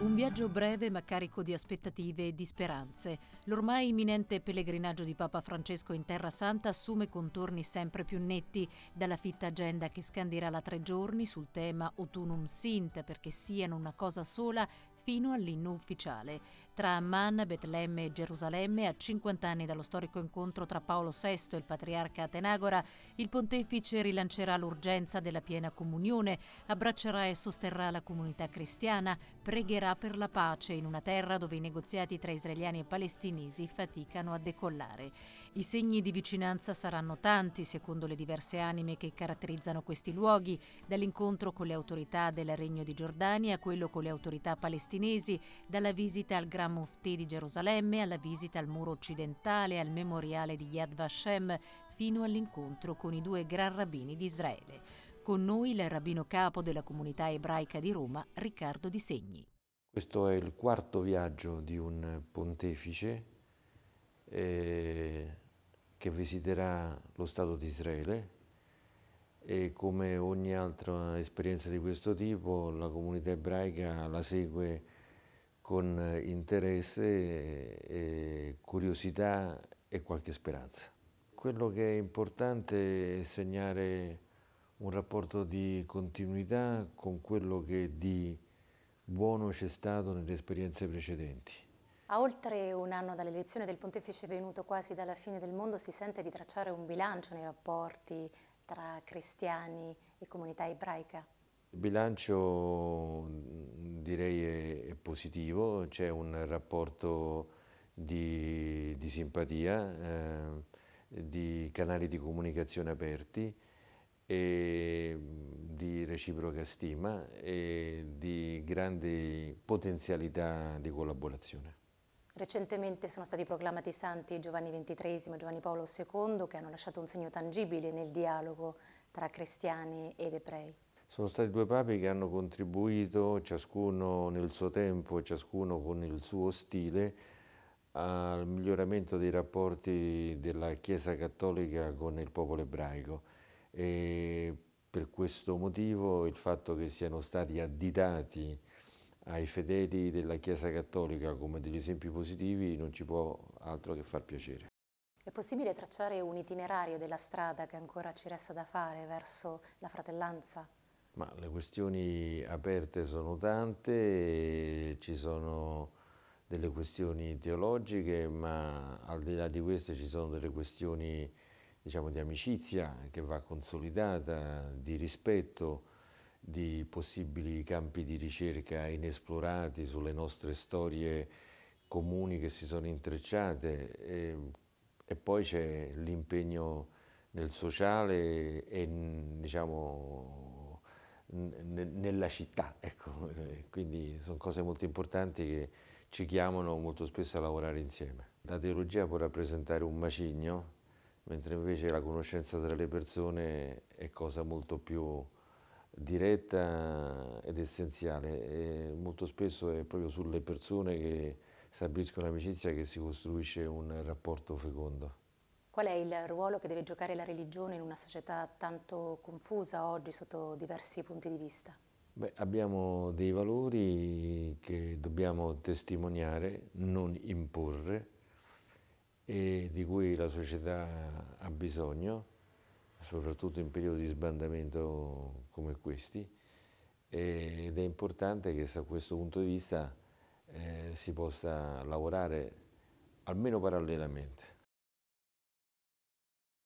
Un viaggio breve ma carico di aspettative e di speranze. L'ormai imminente pellegrinaggio di Papa Francesco in Terra Santa assume contorni sempre più netti, dalla fitta agenda che scandirà la tre giorni sul tema Autunum Sint perché siano una cosa sola fino all'inno ufficiale tra Amman, Betlemme e Gerusalemme, a 50 anni dallo storico incontro tra Paolo VI e il patriarca Atenagora, il pontefice rilancerà l'urgenza della piena comunione, abbraccerà e sosterrà la comunità cristiana, pregherà per la pace in una terra dove i negoziati tra israeliani e palestinesi faticano a decollare. I segni di vicinanza saranno tanti, secondo le diverse anime che caratterizzano questi luoghi, dall'incontro con le autorità del Regno di Giordania a quello con le autorità palestinesi, dalla visita al Gran Mufti di Gerusalemme, alla visita al muro occidentale, al memoriale di Yad Vashem, fino all'incontro con i due gran rabbini di Israele. Con noi il rabbino capo della comunità ebraica di Roma, Riccardo Di Segni. Questo è il quarto viaggio di un pontefice eh, che visiterà lo Stato di Israele, e come ogni altra esperienza di questo tipo la comunità ebraica la segue con eh, interesse, e curiosità e qualche speranza. Quello che è importante è segnare un rapporto di continuità con quello che di buono c'è stato nelle esperienze precedenti. A oltre un anno dall'elezione del pontefice venuto quasi dalla fine del mondo si sente di tracciare un bilancio nei rapporti tra cristiani e comunità ebraica? Il bilancio direi è, è positivo, c'è un rapporto di, di simpatia, eh, di canali di comunicazione aperti, e di reciproca stima e di grandi potenzialità di collaborazione. Recentemente sono stati proclamati santi Giovanni XXIII e Giovanni Paolo II che hanno lasciato un segno tangibile nel dialogo tra cristiani ed ebrei. Sono stati due papi che hanno contribuito, ciascuno nel suo tempo, e ciascuno con il suo stile, al miglioramento dei rapporti della Chiesa Cattolica con il popolo ebraico. E per questo motivo il fatto che siano stati additati ai fedeli della Chiesa Cattolica come degli esempi positivi non ci può altro che far piacere. È possibile tracciare un itinerario della strada che ancora ci resta da fare verso la fratellanza? Ma le questioni aperte sono tante, ci sono delle questioni teologiche, ma al di là di queste ci sono delle questioni diciamo, di amicizia che va consolidata, di rispetto, di possibili campi di ricerca inesplorati sulle nostre storie comuni che si sono intrecciate e, e poi c'è l'impegno nel sociale e diciamo, nella città, ecco, quindi sono cose molto importanti che ci chiamano molto spesso a lavorare insieme. La teologia può rappresentare un macigno, mentre invece la conoscenza tra le persone è cosa molto più diretta ed essenziale e molto spesso è proprio sulle persone che stabiliscono l'amicizia che si costruisce un rapporto fecondo. Qual è il ruolo che deve giocare la religione in una società tanto confusa oggi sotto diversi punti di vista? Beh, abbiamo dei valori che dobbiamo testimoniare, non imporre, e di cui la società ha bisogno, soprattutto in periodi di sbandamento come questi, ed è importante che da questo punto di vista eh, si possa lavorare almeno parallelamente.